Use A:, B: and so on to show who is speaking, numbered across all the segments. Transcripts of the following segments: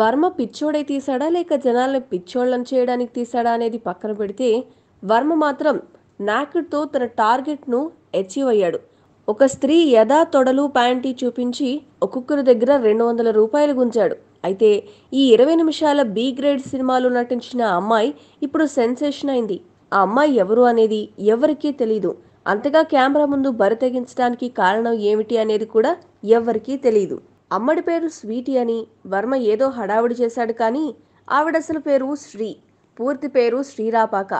A: వర్మ పిచ్చోడే తీశాడా లేక జనాలను పిచ్చోళ్ళని చేయడానికి తీశాడా అనేది పక్కన పెడితే వర్మ మాత్రం నాకిడ్తో తన టార్గెట్ను అచీవ్ అయ్యాడు ఒక స్త్రీ యథా తొడలు ప్యాంటీ చూపించి ఒక్కొక్కరి దగ్గర రెండు వందల రూపాయలు గుంచాడు అయితే ఈ ఇరవై నిమిషాల బి గ్రేడ్ సినిమాలో నటించిన అమ్మాయి ఇప్పుడు సెన్సేషన్ అయింది ఆ అమ్మాయి ఎవరు అనేది ఎవరికీ తెలీదు అంతగా కెమెరా ముందు బరితెగించడానికి కారణం ఏమిటి అనేది కూడా ఎవరికీ తెలియదు అమ్మడి పేరు స్వీటీ అని వర్మ ఏదో హడావుడి చేశాడు కానీ ఆవిడసలు పేరు శ్రీ పూర్తి పేరు శ్రీరాపాక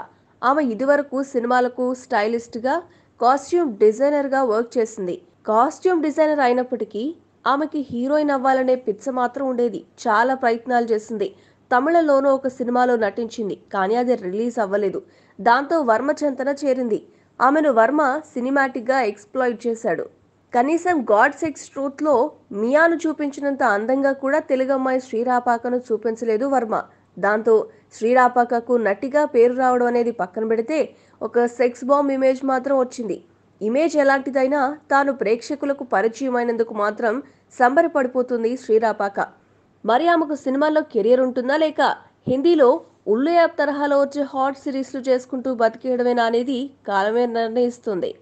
A: ఆమె ఇదివరకు సినిమాలకు స్టైలిస్ట్గా కాస్ట్యూమ్ డిజైనర్గా వర్క్ చేసింది కాస్ట్యూమ్ డిజైనర్ అయినప్పటికీ ఆమెకి హీరోయిన్ అవ్వాలనే పిచ్చ మాత్రం ఉండేది చాలా ప్రయత్నాలు చేసింది తమిళలోనూ ఒక సినిమాలో నటించింది కానీ అది రిలీజ్ అవ్వలేదు దాంతో వర్మ చెంతన చేరింది ఆమెను వర్మ సినిమాటిక్గా ఎక్స్ప్లాయిట్ చేశాడు కనీసం గాడ్ సెక్స్ ట్రూత్లో మియాను చూపించినంత అందంగా కూడా తెలుగు అమ్మాయి శ్రీరాపాకను చూపించలేదు వర్మ దాంతో శ్రీరాపాకకు నటిగా పేరు రావడం అనేది పక్కన పెడితే ఒక సెక్స్ బాంబ్ ఇమేజ్ మాత్రం వచ్చింది ఇమేజ్ ఎలాంటిదైనా తాను ప్రేక్షకులకు పరిచయమైనందుకు మాత్రం సంబరపడిపోతుంది శ్రీరాపాక మరి ఆమెకు సినిమాల్లో కెరియర్ ఉంటుందా లేక హిందీలో ఉల్లు యాప్ తరహాలో వచ్చే హాట్ సిరీస్లు చేసుకుంటూ బతికేయడమేనా అనేది కాలమే నిర్ణయిస్తుంది